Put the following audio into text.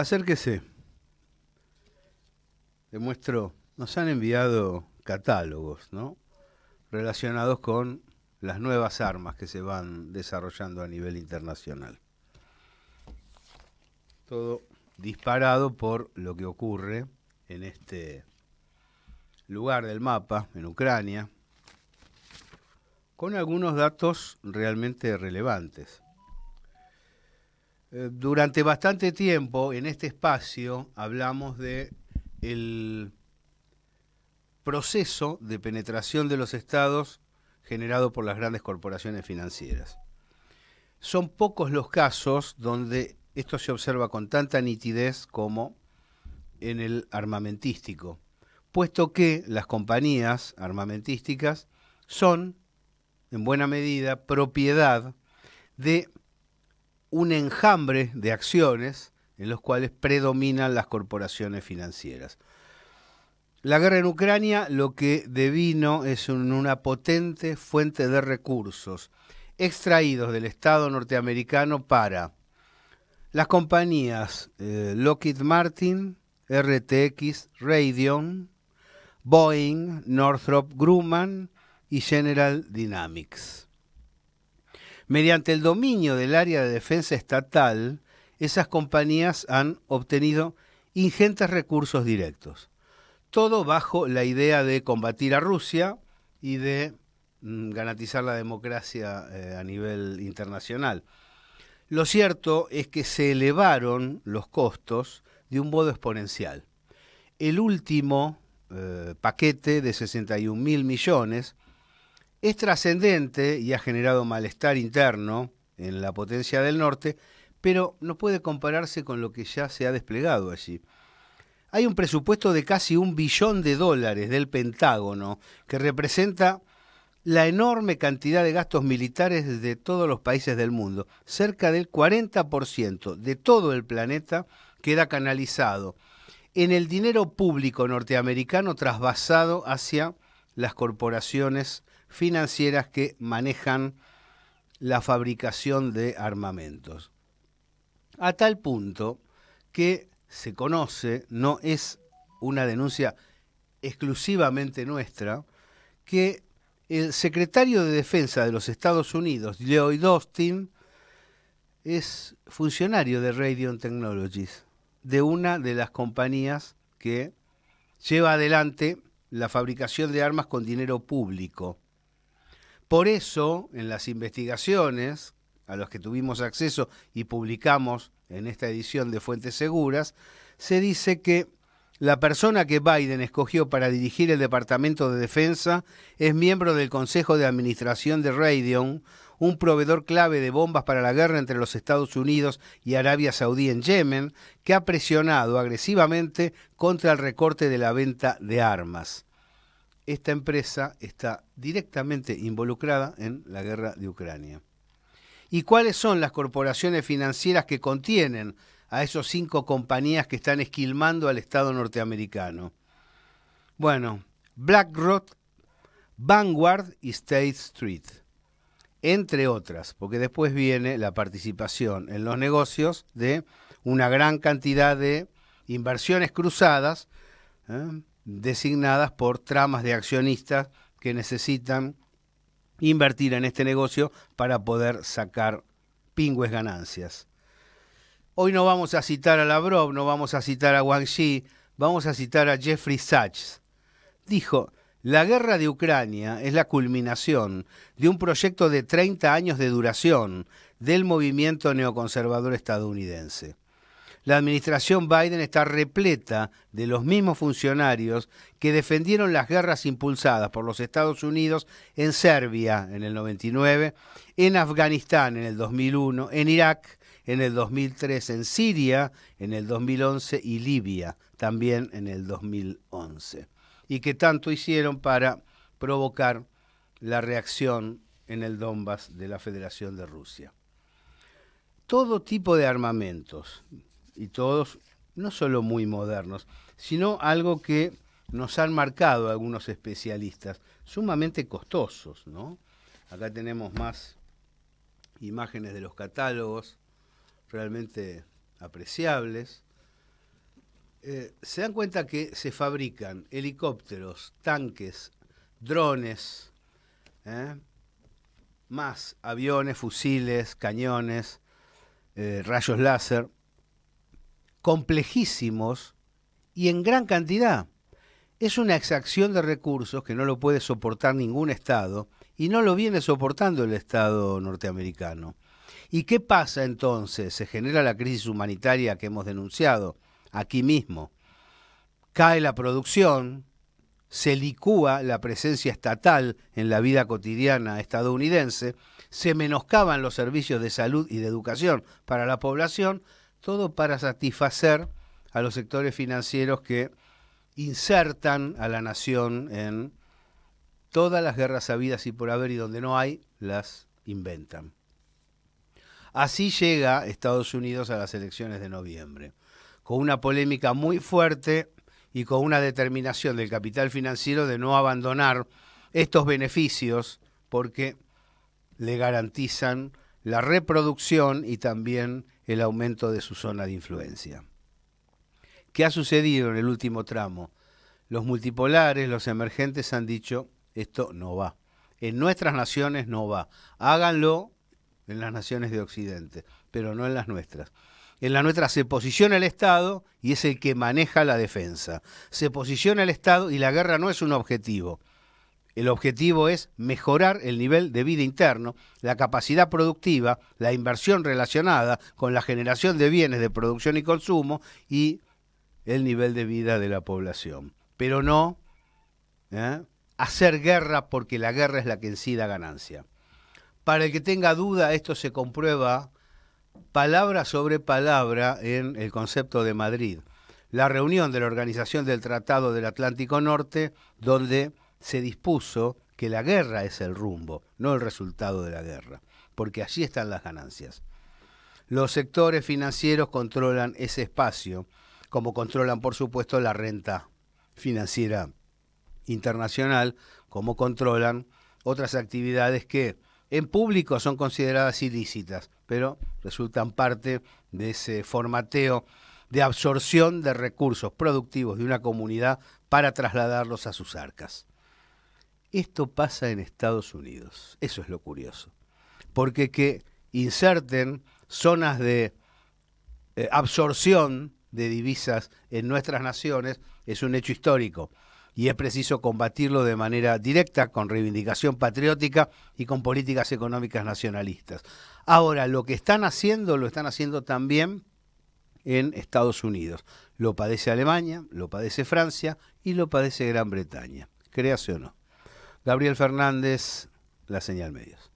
Acérquese. demuestro, muestro, nos han enviado catálogos, Relacionados con las nuevas armas que se van desarrollando a nivel internacional. Todo disparado por lo que ocurre en este lugar del mapa, en Ucrania, con algunos datos realmente relevantes. Eh, durante bastante tiempo en este espacio hablamos de proceso de penetración de los estados generado por las grandes corporaciones financieras. Son pocos los casos donde esto se observa con tanta nitidez como en el armamentístico, puesto que las compañías armamentísticas son, en buena medida, propiedad de un enjambre de acciones en los cuales predominan las corporaciones financieras. La guerra en Ucrania lo que devino es una potente fuente de recursos extraídos del Estado norteamericano para las compañías eh, Lockheed Martin, RTX, Radion, Boeing, Northrop Grumman y General Dynamics. Mediante el dominio del área de defensa estatal, esas compañías han obtenido ingentes recursos directos. Todo bajo la idea de combatir a Rusia y de mm, garantizar la democracia eh, a nivel internacional. Lo cierto es que se elevaron los costos de un modo exponencial. El último eh, paquete de 61 mil millones es trascendente y ha generado malestar interno en la potencia del norte, pero no puede compararse con lo que ya se ha desplegado allí. Hay un presupuesto de casi un billón de dólares del Pentágono, que representa la enorme cantidad de gastos militares de todos los países del mundo. Cerca del 40% de todo el planeta queda canalizado en el dinero público norteamericano trasvasado hacia las corporaciones financieras que manejan la fabricación de armamentos. A tal punto que se conoce, no es una denuncia exclusivamente nuestra, que el secretario de Defensa de los Estados Unidos, Lloyd Austin, es funcionario de Radion Technologies, de una de las compañías que lleva adelante la fabricación de armas con dinero público. Por eso, en las investigaciones a las que tuvimos acceso y publicamos en esta edición de Fuentes Seguras, se dice que la persona que Biden escogió para dirigir el Departamento de Defensa es miembro del Consejo de Administración de Raytheon, un proveedor clave de bombas para la guerra entre los Estados Unidos y Arabia Saudí en Yemen, que ha presionado agresivamente contra el recorte de la venta de armas esta empresa está directamente involucrada en la guerra de Ucrania. ¿Y cuáles son las corporaciones financieras que contienen a esas cinco compañías que están esquilmando al Estado norteamericano? Bueno, BlackRock, Vanguard y State Street, entre otras, porque después viene la participación en los negocios de una gran cantidad de inversiones cruzadas ¿eh? designadas por tramas de accionistas que necesitan invertir en este negocio para poder sacar pingües ganancias. Hoy no vamos a citar a Lavrov, no vamos a citar a Wang Xi, vamos a citar a Jeffrey Sachs. Dijo, la guerra de Ucrania es la culminación de un proyecto de 30 años de duración del movimiento neoconservador estadounidense. La administración Biden está repleta de los mismos funcionarios que defendieron las guerras impulsadas por los Estados Unidos en Serbia en el 99, en Afganistán en el 2001, en Irak en el 2003, en Siria en el 2011 y Libia también en el 2011. Y que tanto hicieron para provocar la reacción en el Donbass de la Federación de Rusia. Todo tipo de armamentos, y todos, no solo muy modernos, sino algo que nos han marcado algunos especialistas, sumamente costosos, Acá tenemos más imágenes de los catálogos, realmente apreciables. Eh, se dan cuenta que se fabrican helicópteros, tanques, drones, ¿eh? más aviones, fusiles, cañones, eh, rayos láser, complejísimos y en gran cantidad. Es una exacción de recursos que no lo puede soportar ningún Estado y no lo viene soportando el Estado norteamericano. ¿Y qué pasa entonces? Se genera la crisis humanitaria que hemos denunciado aquí mismo. Cae la producción, se licúa la presencia estatal en la vida cotidiana estadounidense, se menoscaban los servicios de salud y de educación para la población, todo para satisfacer a los sectores financieros que insertan a la nación en todas las guerras habidas y por haber y donde no hay, las inventan. Así llega Estados Unidos a las elecciones de noviembre, con una polémica muy fuerte y con una determinación del capital financiero de no abandonar estos beneficios porque le garantizan la reproducción y también el aumento de su zona de influencia. ¿Qué ha sucedido en el último tramo? Los multipolares, los emergentes han dicho, esto no va. En nuestras naciones no va. Háganlo en las naciones de Occidente, pero no en las nuestras. En la nuestra se posiciona el Estado y es el que maneja la defensa. Se posiciona el Estado y la guerra no es un objetivo. El objetivo es mejorar el nivel de vida interno, la capacidad productiva, la inversión relacionada con la generación de bienes de producción y consumo y el nivel de vida de la población. Pero no ¿eh? hacer guerra porque la guerra es la que incida ganancia. Para el que tenga duda, esto se comprueba palabra sobre palabra en el concepto de Madrid, la reunión de la Organización del Tratado del Atlántico Norte, donde se dispuso que la guerra es el rumbo, no el resultado de la guerra, porque allí están las ganancias. Los sectores financieros controlan ese espacio, como controlan, por supuesto, la renta financiera internacional, como controlan otras actividades que en público son consideradas ilícitas, pero resultan parte de ese formateo de absorción de recursos productivos de una comunidad para trasladarlos a sus arcas. Esto pasa en Estados Unidos, eso es lo curioso. Porque que inserten zonas de eh, absorción de divisas en nuestras naciones es un hecho histórico y es preciso combatirlo de manera directa, con reivindicación patriótica y con políticas económicas nacionalistas. Ahora, lo que están haciendo, lo están haciendo también en Estados Unidos. Lo padece Alemania, lo padece Francia y lo padece Gran Bretaña, créase o no. Gabriel Fernández, La Señal Medios.